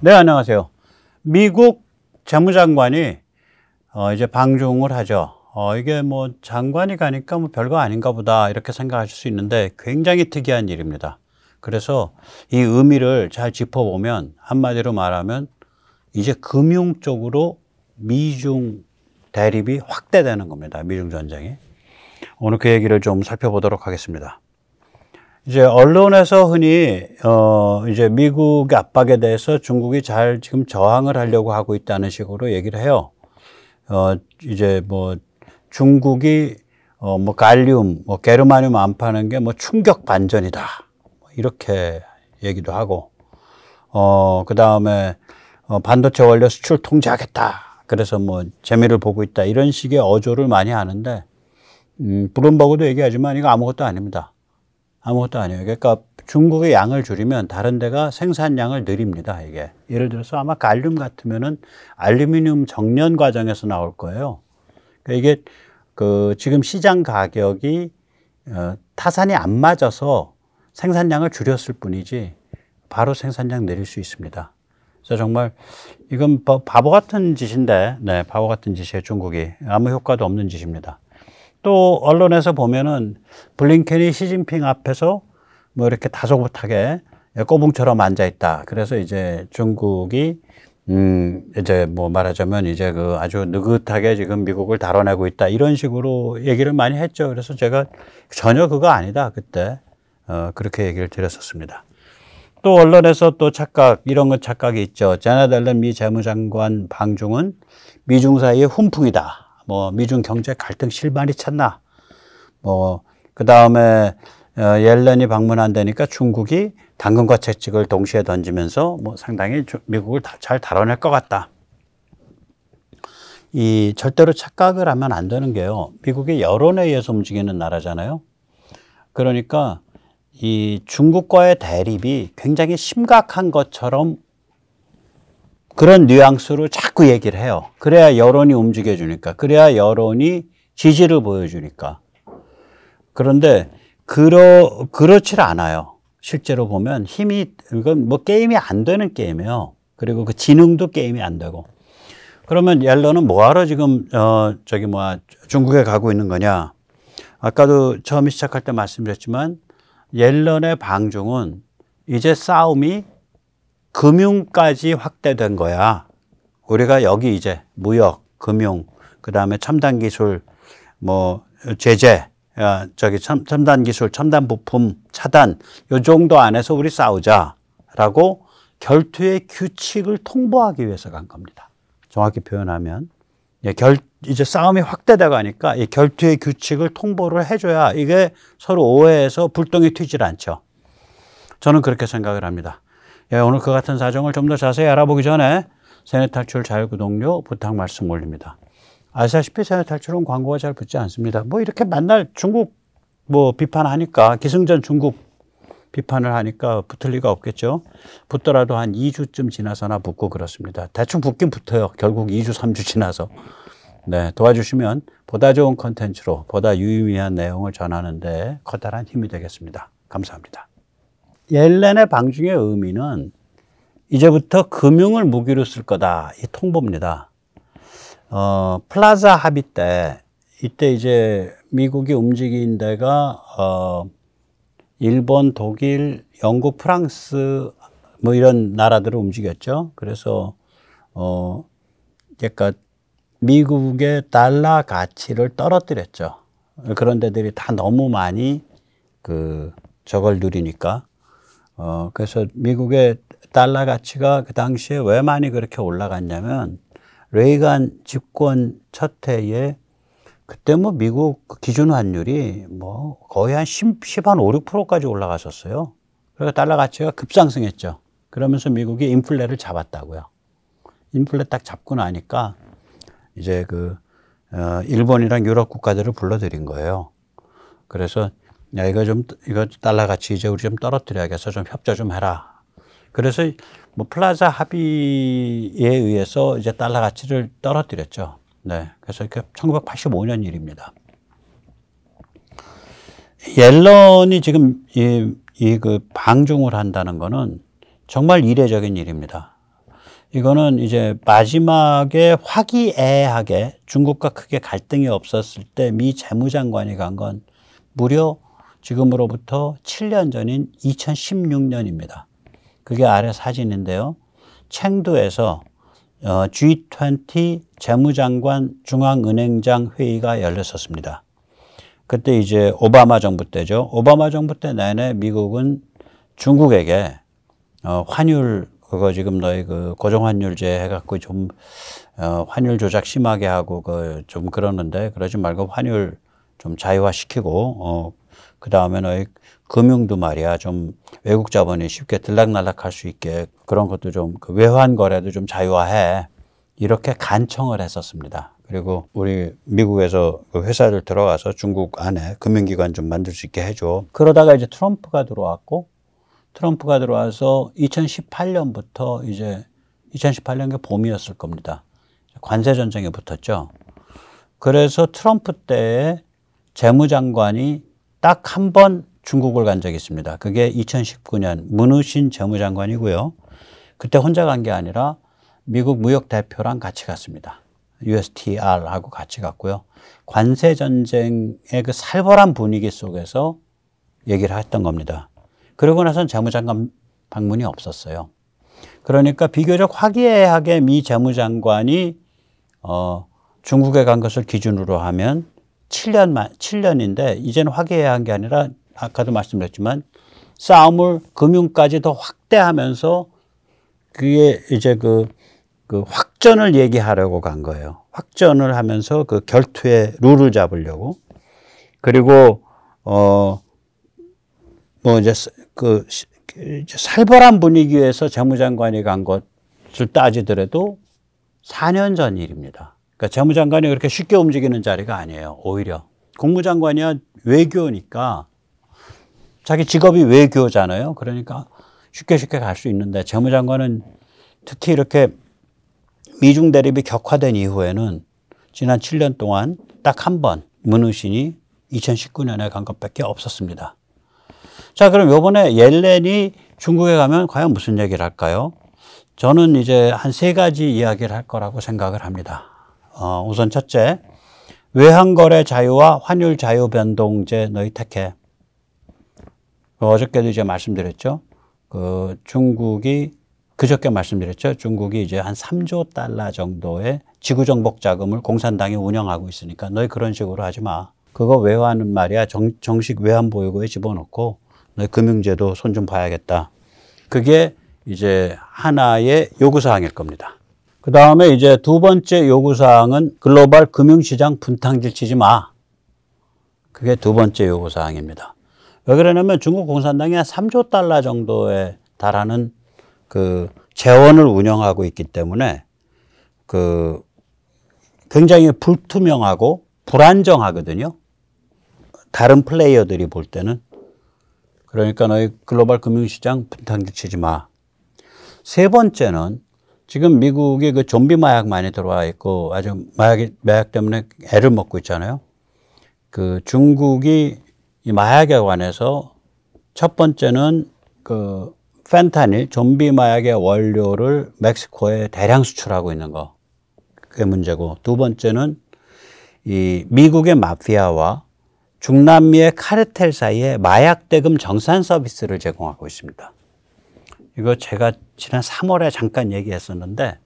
네, 안녕하세요. 미국 재무장관이 어, 이제 방중을 하죠. 어, 이게 뭐 장관이 가니까 뭐 별거 아닌가 보다 이렇게 생각하실 수 있는데 굉장히 특이한 일입니다. 그래서 이 의미를 잘 짚어보면 한마디로 말하면 이제 금융 쪽으로 미중 대립이 확대되는 겁니다. 미중 전쟁이. 오늘 그 얘기를 좀 살펴보도록 하겠습니다. 이제 언론에서 흔히 어 이제 미국의 압박에 대해서 중국이 잘 지금 저항을 하려고 하고 있다는 식으로 얘기를 해요. 어 이제 뭐 중국이 어뭐 갈륨, 뭐 게르마늄 안 파는 게 뭐 충격 반전이다. 뭐 이렇게 얘기도 하고 어 그다음에 어 반도체 원료 수출 통제하겠다. 그래서 뭐 재미를 보고 있다. 이런 식의 어조를 많이 하는데 음 브룸버그도 얘기하지만 이거 아무것도 아닙니다. 아무것도 아니에요. 그러니까 중국의 양을 줄이면 다른 데가 생산량을 늘립니다. 이게 예를 들어서 아마 갈륨 같으면은 알루미늄 정련 과정에서 나올 거예요. 그러니까 이게 그 지금 시장 가격이 어, 타산이 안 맞아서 생산량을 줄였을 뿐이지 바로 생산량 내릴 수 있습니다. 그래서 정말 이건 바보 같은 짓인데, 네, 바보 같은 짓이에요. 중국이 아무 효과도 없는 짓입니다. 또 언론에서 보면은 블링켄이 시진핑 앞에서 뭐 이렇게 다소곳하게 꼬붕처럼 앉아 있다. 그래서 이제 중국이 음 이제 뭐 말하자면 이제 그 아주 느긋하게 지금 미국을 다뤄내고 있다 이런 식으로 얘기를 많이 했죠. 그래서 제가 전혀 그거 아니다 그때 어 그렇게 얘기를 드렸었습니다. 또 언론에서 또 착각 이런 것 착각이 있죠. 제나델른미 재무장관 방중은 미중 사이의 훈풍이다. 뭐 미중 경제 갈등 실만이 찼나. 뭐 그다음에 어, 옐런이 방문한다니까 중국이 당근과 채찍을 동시에 던지면서 뭐 상당히 미국을 잘 다뤄낼 것 같다. 이 절대로 착각을 하면 안 되는 게요. 미국의 여론에 의해서 움직이는 나라잖아요. 그러니까 이 중국과의 대립이 굉장히 심각한 것처럼 그런 뉘앙스로 자꾸 얘기를 해요. 그래야 여론이 움직여주니까. 그래야 여론이 지지를 보여주니까. 그런데, 그러, 그렇질 않아요. 실제로 보면 힘이, 이건 뭐 게임이 안 되는 게임이에요. 그리고 그 지능도 게임이 안 되고. 그러면 옐러는 뭐하러 지금, 어, 저기 뭐야, 중국에 가고 있는 거냐. 아까도 처음에 시작할 때 말씀드렸지만, 옐런의 방종은 이제 싸움이 금융까지 확대된 거야. 우리가 여기 이제 무역, 금융, 그 다음에 첨단 기술, 뭐 제재, 어, 저기 첨, 첨단 기술, 첨단 부품 차단 요 정도 안에서 우리 싸우자라고 결투의 규칙을 통보하기 위해서 간 겁니다. 정확히 표현하면 예, 결, 이제 싸움이 확대돼 되 가니까 이 결투의 규칙을 통보를 해줘야 이게 서로 오해해서 불똥이 튀질 않죠. 저는 그렇게 생각을 합니다. 예, 오늘 그 같은 사정을 좀 더 자세히 알아보기 전에 세뇌탈출 자율구독료 부탁 말씀 올립니다. 아시다시피 세뇌탈출은 광고가 잘 붙지 않습니다. 뭐 이렇게 맨날 중국 뭐 비판하니까 기승전 중국 비판을 하니까 붙을 리가 없겠죠. 붙더라도 한 2주쯤 지나서나 붙고 그렇습니다. 대충 붙긴 붙어요. 결국 2주, 3주 지나서. 네, 도와주시면 보다 좋은 컨텐츠로 보다 유의미한 내용을 전하는데 커다란 힘이 되겠습니다. 감사합니다. 옐렌의 방중의 의미는 이제부터 금융을 무기로 쓸 거다. 이 통보입니다. 어, 플라자 합의 때, 이때 이제 미국이 움직인 데가, 어, 일본, 독일, 영국, 프랑스, 뭐 이런 나라들을 움직였죠. 그래서, 어, 그러니까 미국의 달러 가치를 떨어뜨렸죠. 그런 데들이 다 너무 많이 그 저걸 누리니까. 어, 그래서 미국의 달러 가치가 그 당시에 왜 많이 그렇게 올라갔냐면 레이간 집권 첫 해에 그때 뭐 미국 그 기준 환율이 뭐 거의 한 10, 10한 5, 6%까지 올라갔었어요. 그래서 그러니까 달러 가치가 급상승했죠. 그러면서 미국이 인플레를 잡았다고요. 인플레 딱 잡고 나니까 이제 그 어, 일본이랑 유럽 국가들을 불러들인 거예요. 그래서 야, 이거 좀, 이거 달러 같이 이제 우리 좀 떨어뜨려야겠어. 좀 협조 좀 해라. 그래서 뭐 플라자 합의에 의해서 이제 달러 가치를 떨어뜨렸죠. 네. 그래서 이게 렇 1985년 일입니다. 옐런이 지금 이, 이 그 방중을 한다는 거는 정말 이례적인 일입니다. 이거는 이제 마지막에 화기애애하게 중국과 크게 갈등이 없었을 때 미 재무장관이 간 건 무려 지금으로부터 7년 전인 2016년입니다. 그게 아래 사진인데요. 챙두에서 G20 어, 재무장관 중앙은행장 회의가 열렸었습니다. 그때 이제 오바마 정부 때죠. 오바마 정부 때 내내 미국은 중국에게 어, 환율 그거 지금 너희 그 고정환율제 해갖고 좀 어, 환율 조작 심하게 하고 그 좀 그러는데 그러지 말고 환율 좀 자유화시키고 그 다음에는 금융도 말이야 좀 외국 자본이 쉽게 들락날락할 수 있게 그런 것도 좀 그 외환 거래도 좀 자유화해 이렇게 간청을 했었습니다. 그리고 우리 미국에서 그 회사를 들어가서 중국 안에 금융기관 좀 만들 수 있게 해줘. 그러다가 이제 트럼프가 들어왔고 트럼프가 들어와서 2018년부터 이제 2 0 1 8년게 봄이었을 겁니다. 관세 전쟁에 붙었죠. 그래서 트럼프 때 재무장관이 딱한번 중국을 간 적이 있습니다. 그게 2019년 문우신 재무장관이고요. 그때 혼자 간 게 아니라 미국 무역 대표랑 같이 갔습니다. USTR하고 같이 갔고요. 관세 전쟁의 그 살벌한 분위기 속에서 얘기를 했던 겁니다. 그러고 나선 재무장관 방문이 없었어요. 그러니까 비교적 화기애애하게 미 재무장관이 어, 중국에 간 것을 기준으로 하면 7년만 7년인데 이제는 화기애애한 게 아니라 아까도 말씀드렸지만 싸움을 금융까지 더 확대하면서 그게 이제 그, 그 확전을 얘기하려고 간 거예요. 확전을 하면서 그 결투의 룰을 잡으려고 그리고 어뭐 이제 그 살벌한 분위기에서 재무장관이 간 것을 따지더라도 4년 전 일입니다. 그러니까 재무장관이 그렇게 쉽게 움직이는 자리가 아니에요. 오히려 국무장관이야 외교니까 자기 직업이 외교잖아요. 그러니까 쉽게 쉽게 갈 수 있는데 재무장관은 특히 이렇게 미중 대립이 격화된 이후에는 지난 7년 동안 딱 한 번 문우신이 2019년에 간 것밖에 없었습니다. 자, 그럼 요번에 옐렌이 중국에 가면 과연 무슨 얘기를 할까요? 저는 이제 한 세 가지 이야기를 할 거라고 생각을 합니다. 어, 우선 첫째, 외환거래 자유와 환율 자유 변동제 너희 택해. 그 어저께도 이제 말씀드렸죠. 그 중국이 그저께 말씀드렸죠. 중국이 이제 한 3조 달러 정도의 지구 정복 자금을 공산당이 운영하고 있으니까 너희 그런 식으로 하지 마. 그거 외환은 말이야 정, 정식 외환 보유고에 집어넣고 너희 금융제도 손 좀 봐야겠다. 그게 이제 하나의 요구사항일 겁니다. 그 다음에 이제 두 번째 요구사항은 글로벌 금융시장 분탕질치지 마. 그게 두 번째 요구사항입니다. 왜 그러냐면 중국 공산당이 한 3조 달러 정도에 달하는 그 재원을 운영하고 있기 때문에 그 굉장히 불투명하고 불안정하거든요. 다른 플레이어들이 볼 때는. 그러니까 너희 글로벌 금융시장 분탕질치지 마. 세 번째는 지금 미국이그 좀비 마약 많이 들어와 있고 아주 마약 이 마약 때문에 애를 먹고 있잖아요. 그 중국이 이 마약에 관해서 첫 번째는 그 펜타닐 좀비 마약의 원료를 멕시코에 대량 수출하고 있는 거. 그게 문제고 두 번째는 이 미국의 마피아와 중남미의 카르텔 사이에 마약 대금 정산 서비스를 제공하고 있습니다. 이거 제가 지난 3월에 잠깐 얘기했었는데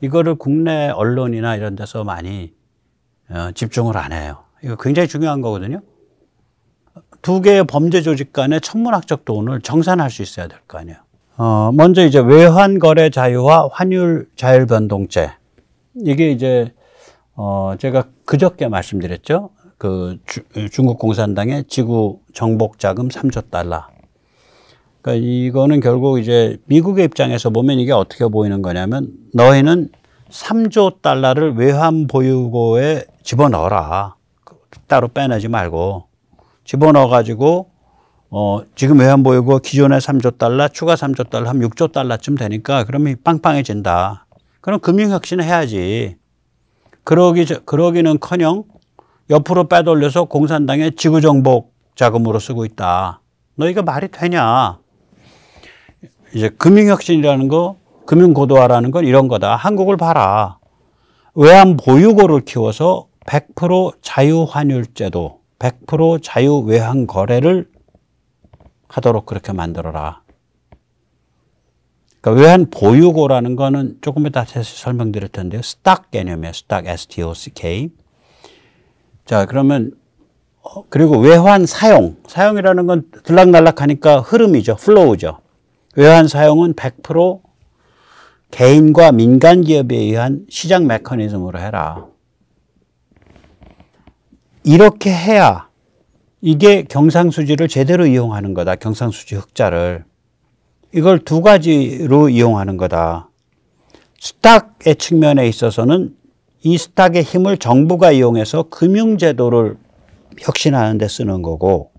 이거를 국내 언론이나 이런 데서 많이 어, 집중을 안 해요. 이거 굉장히 중요한 거거든요. 두 개의 범죄 조직 간의 천문학적 돈을 정산할 수 있어야 될 거 아니에요. 어, 먼저 이제 외환 거래 자유와 환율 자율 변동제. 이게 이제 어, 제가 그저께 말씀드렸죠. 그 주, 중국 공산당의 지구 정복 자금 3조 달러. 그러니까 이거는 결국 이제 미국의 입장에서 보면 이게 어떻게 보이는 거냐면 너희는 3조 달러를 외환 보유고에 집어넣어라. 따로 빼내지 말고 집어넣어 가지고 어 지금 외환 보유고 기존의 3조 달러 추가 3조 달러 한 6조 달러쯤 되니까 그러면 빵빵해진다. 그럼 금융 혁신을 해야지. 그러기 그러기는커녕 옆으로 빼돌려서 공산당의 지구 정복 자금으로 쓰고 있다. 너희가 말이 되냐? 이제 금융혁신이라는 거, 금융고도화라는 건 이런 거다. 한국을 봐라. 외환 보유고를 키워서 100% 자유환율제도, 100% 자유외환 거래를 하도록 그렇게 만들어라. 그러니까 외환 보유고라는 거는 조금 이따 설명드릴 텐데요. 스탁 개념이에요. 스탁, S-T-O-C-K. 자, 그러면 어, 그리고 외환 사용. 사용이라는 건 들락날락하니까 흐름이죠. 플로우죠. 외환 사용은 100% 개인과 민간 기업에 의한 시장 메커니즘으로 해라. 이렇게 해야 이게 경상수지를 제대로 이용하는 거다. 경상수지 흑자를. 이걸 두 가지로 이용하는 거다. 스탁의 측면에 있어서는 이 스탁의 힘을 정부가 이용해서 금융제도를 혁신하는 데 쓰는 거고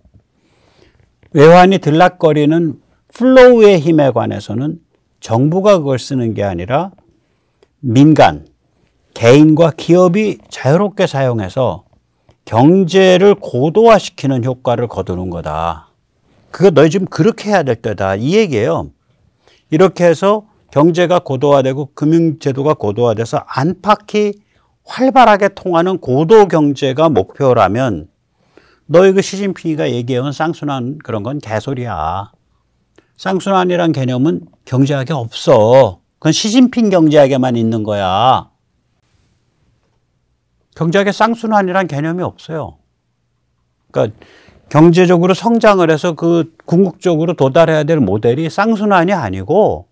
외환이 들락거리는 플로우의 힘에 관해서는 정부가 그걸 쓰는 게 아니라 민간, 개인과 기업이 자유롭게 사용해서 경제를 고도화시키는 효과를 거두는 거다. 그거 너희 지금 그렇게 해야 될 때다. 이 얘기예요. 이렇게 해서 경제가 고도화되고 금융제도가 고도화돼서 안팎이 활발하게 통하는 고도 경제가 목표라면 너희 그 시진핑이가 얘기해온 쌍순한 그런 건 개소리야. 쌍순환이란 개념은 경제학에 없어. 그건 시진핑 경제학에만 있는 거야. 경제학에 쌍순환이란 개념이 없어요. 그러니까 경제적으로 성장을 해서 그 궁극적으로 도달해야 될 모델이 쌍순환이 아니고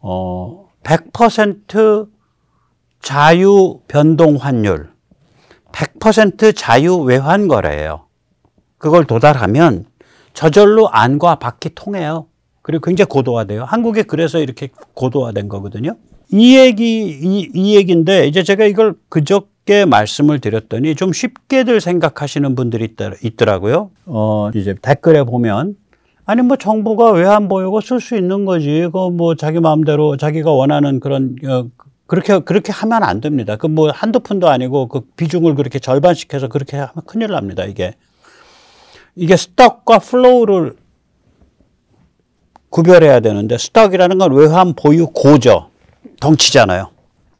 어100% 자유 변동 환율, 100% 자유 외환 거래예요. 그걸 도달하면 저절로 안과 밖이 통해요. 그리고 굉장히 고도화돼요. 한국에 그래서 이렇게 고도화된 거거든요. 이 얘기, 이, 이 얘기인데 이제 제가 이걸 그저께 말씀을 드렸더니 좀 쉽게들 생각하시는 분들이 있더라고요. 어, 이제 댓글에 보면 아니 뭐정부가왜 안 보이고 쓸 수 있는 거지. 그거 뭐 자기 마음대로 자기가 원하는 그런 어, 그렇게 그렇게 하면 안 됩니다. 그 뭐 한두 푼도 아니고 그 비중을 그렇게 절반시켜서 그렇게 하면 큰일 납니다. 이게 이게 스톡과 플로우를 구별해야 되는데 스톡이라는 건 외환 보유 고죠. 덩치잖아요.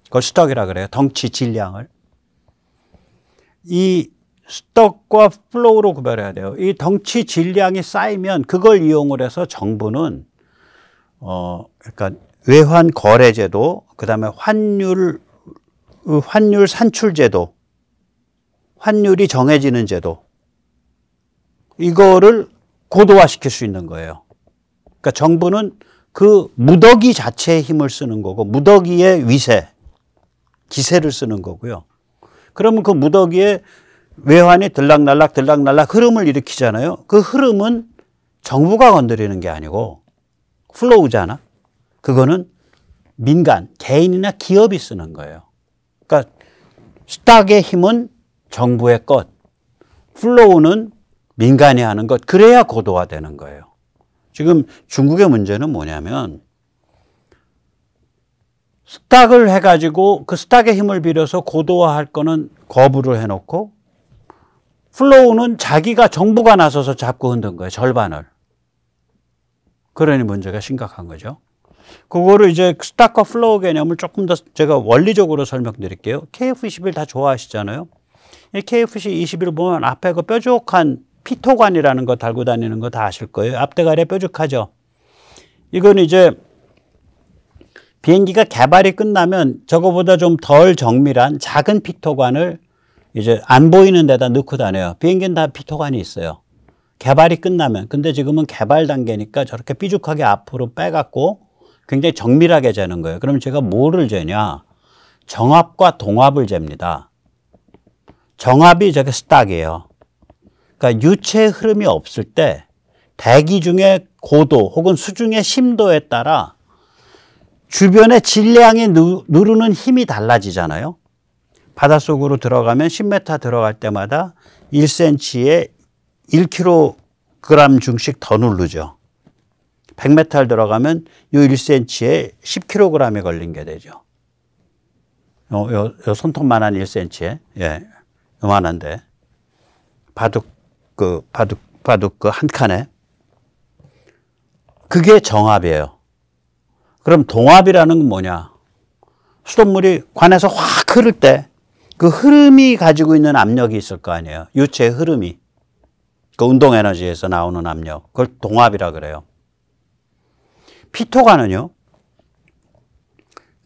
그걸 스톡이라 그래요. 덩치 질량을. 이 스톡과 플로우로 구별해야 돼요. 이 덩치 질량이 쌓이면 그걸 이용을 해서 정부는 어 그러니까 외환 거래 제도, 그다음에 환율 환율 산출 제도, 환율이 정해지는 제도 이거를 고도화시킬 수 있는 거예요. 그러니까 정부는 그 무더기 자체에 힘을 쓰는 거고 무더기의 위세, 기세를 쓰는 거고요. 그러면 그 무더기에 외환이 들락날락 들락날락 흐름을 일으키잖아요. 그 흐름은 정부가 건드리는 게 아니고 플로우잖아. 그거는 민간, 개인이나 기업이 쓰는 거예요. 그러니까 스탁의 힘은 정부의 것, 플로우는 민간이하는 것 그래야 고도화되는 거예요. 지금 중국의 문제는 뭐냐면 스탁을 해가지고 그 스탁의 힘을 빌어서 고도화할 거는 거부를 해놓고 플로우는 자기가 정부가 나서서 잡고 흔든 거예요. 절반을. 그러니 문제가 심각한 거죠. 그거를 이제 스타커 플로우 개념을 조금 더 제가 원리적으로 설명드릴게요. KF-21 다 좋아하시잖아요. k f 2 1 보면 앞에 그 뾰족한 피토관이라는 거 달고 다니는 거 다 아실 거예요. 앞대가리 뾰족하죠. 이건 이제 비행기가 개발이 끝나면 저거보다 좀 덜 정밀한 작은 피토관을 이제 안 보이는 데다 넣고 다녀요. 비행기는 다 피토관이 있어요. 개발이 끝나면. 근데 지금은 개발 단계니까 저렇게 삐죽하게 앞으로 빼갖고 굉장히 정밀하게 재는 거예요. 그럼 제가 뭐를 재냐? 정합과 동합을 잽니다. 정합이 저게 스탁이에요. 그러니까 유체의 흐름이 없을 때 대기 중의 고도 혹은 수중의 심도에 따라 주변의 질량이 누, 르는 힘이 달라지잖아요. 바닷속으로 들어가면 10m 들어갈 때마다 1cm에 1kg 중씩 더 누르죠. 100m 들어가면 요 1cm에 10kg에 걸린 게 되죠. 요, 어, 요, 요 손톱만한 1cm에. 예. 요만한데. 바둑 그 바둑 바둑 그 한 칸에 그게 정압이에요. 그럼 동압이라는 건 뭐냐? 수돗물이 관에서 확 흐를 때 그 흐름이 가지고 있는 압력이 있을 거 아니에요. 유체 흐름이. 그 운동 에너지에서 나오는 압력. 그걸 동압이라 그래요. 피토관은요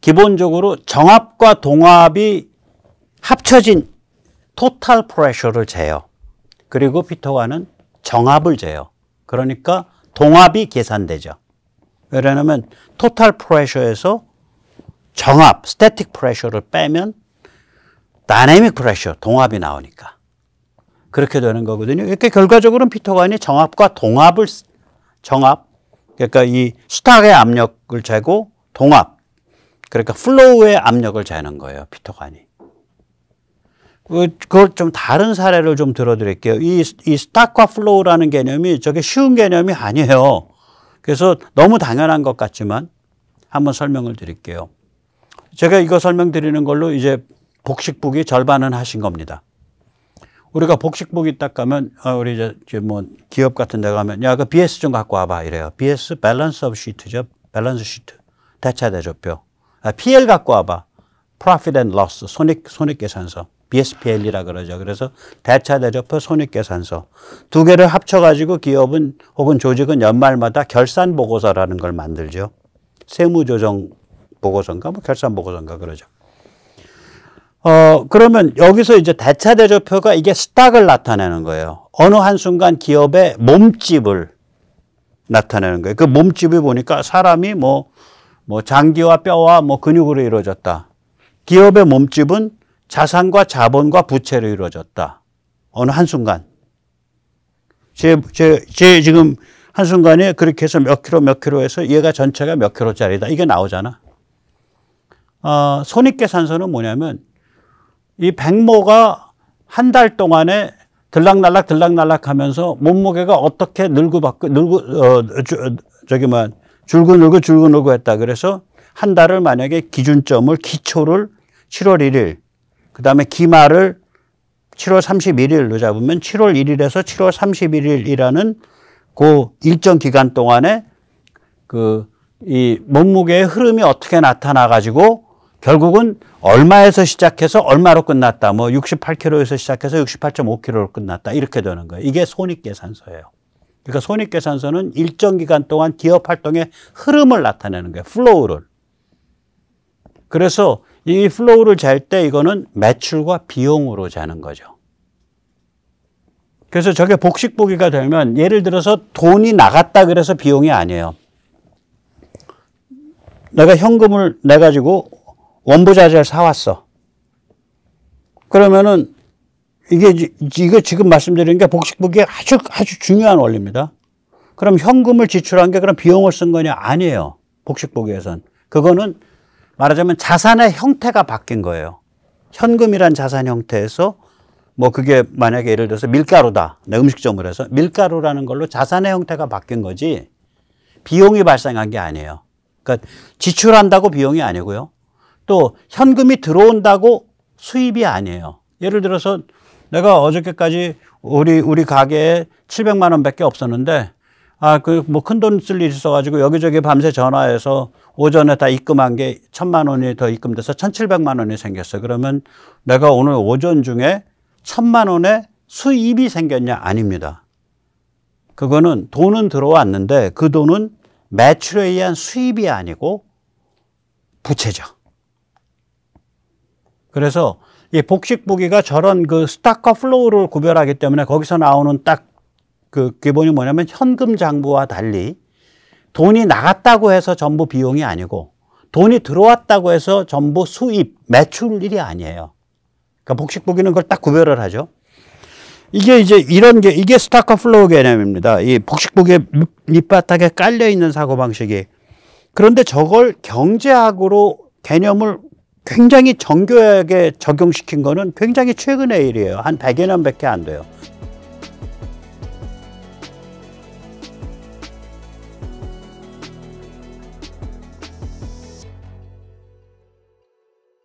기본적으로 정압과 동압이 합쳐진 토탈 프레셔를 재요. 그리고 피터와는 정합을 재요. 그러니까 동합이 계산되죠. 왜냐하면 토탈 프레셔에서 정합, 스태틱 프레셔를 빼면 다이내믹 프레셔, 동합이 나오니까. 그렇게 되는 거거든요. 이렇게 결과적으로는 피터관이 정합과 동합을, 정합, 그러니까 이 수탁의 압력을 재고 동합, 그러니까 플로우의 압력을 재는 거예요, 피터관이. 어, 그걸 좀 다른 사례를 좀 들어드릴게요. 이, 이 스탁과 플로우라는 개념이 저게 쉬운 개념이 아니에요. 그래서 너무 당연한 것 같지만 한번 설명을 드릴게요. 제가 이거 설명드리는 걸로 이제 복식북이 절반은 하신 겁니다. 우리가 복식북 있딱 가면 어, 우리 이제 뭐 기업 같은 데 가면 야 그 BS 좀 갖고 와봐 이래요. BS 밸런스 업 시트죠. 밸런스 시트 대차 대조표. 아, PL 갖고 와봐. Profit and Loss 손익 손익 계산서. BSPL이라 그러죠. 그래서 대차 대조표 손익계산서 두 개를 합쳐가지고 기업은 혹은 조직은 연말마다 결산 보고서라는 걸 만들죠. 세무조정 보고서인가 뭐 결산 보고서인가 그러죠. 어 그러면 여기서 이제 대차 대조표가 이게 스탁을 나타내는 거예요. 어느 한 순간 기업의 몸집을 나타내는 거예요. 그 몸집을 보니까 사람이 뭐뭐 뭐 장기와 뼈와 뭐 근육으로 이루어졌다. 기업의 몸집은 자산과 자본과 부채로 이루어졌다. 어느 한순간. 제, 제, 제 지금 한순간에 그렇게 해서 몇 킬로 몇 킬로 해서 얘가 전체가 몇 킬로짜리다. 이게 나오잖아. 어, 손익계산서는 뭐냐면 이 백모가 한 달 동안에 들락날락 들락날락 하면서 몸무게가 어떻게 늘고 받고 늘고 어 저기 뭐 줄고 늘고 줄고 늘고 했다 그래서 한 달을 만약에 기준점을 기초를 7월 1일 그 다음에 기말을 7월 31일로 잡으면 7월 1일에서 7월 31일이라는 그 일정 기간 동안에 그 이 몸무게의 흐름이 어떻게 나타나 가지고 결국은 얼마에서 시작해서 얼마로 끝났다. 뭐 68kg에서 시작해서 68.5kg로 끝났다. 이렇게 되는 거예요. 이게 손익계산서예요. 그러니까 손익계산서는 일정 기간 동안 기업 활동의 흐름을 나타내는 거예요. 플로우를. 그래서 이 플로우를 잘 때 이거는 매출과 비용으로 자는 거죠. 그래서 저게 복식 보기가 되면 예를 들어서 돈이 나갔다 그래서 비용이 아니에요. 내가 현금을 내 가지고 원부자재를 사왔어. 그러면은 이게 이거 지금 말씀드린 게 복식 보기 아주 아주 중요한 원리입니다. 그럼 현금을 지출한 게 그럼 비용을 쓴 거냐 아니에요. 복식 보기에선 그거는 말하자면 자산의 형태가 바뀐 거예요. 현금이란 자산 형태에서 뭐 그게 만약에 예를 들어서 밀가루다. 내 음식점을 해서 밀가루라는 걸로 자산의 형태가 바뀐 거지 비용이 발생한 게 아니에요. 그러니까 지출한다고 비용이 아니고요. 또 현금이 들어온다고 수입이 아니에요. 예를 들어서 내가 어저께까지 우리 우리 가게에 700만 원밖에 없었는데 아, 그, 뭐, 큰 돈 쓸 일이 있어가지고 여기저기 밤새 전화해서 오전에 다 입금한 게 천만 원이 더 입금돼서 천칠백만 원이 생겼어. 그러면 내가 오늘 오전 중에 천만 원의 수입이 생겼냐? 아닙니다. 그거는 돈은 들어왔는데 그 돈은 매출에 의한 수입이 아니고 부채죠. 그래서 이 복식 부기가 저런 그 스타커 플로우를 구별하기 때문에 거기서 나오는 딱그 기본이 뭐냐면 현금 장부와 달리 돈이 나갔다고 해서 전부 비용이 아니고 돈이 들어왔다고 해서 전부 수입, 매출일이 아니에요. 그러니까 복식부기는 그걸 딱 구별을 하죠. 이게 이제 이런 게 이게 스타커 플로우 개념입니다. 이 복식부기의 밑바닥에 깔려 있는 사고 방식이 그런데 저걸 경제학으로 개념을 굉장히 정교하게 적용시킨 거는 굉장히 최근의 일이에요. 한 100여 년밖에 안 돼요.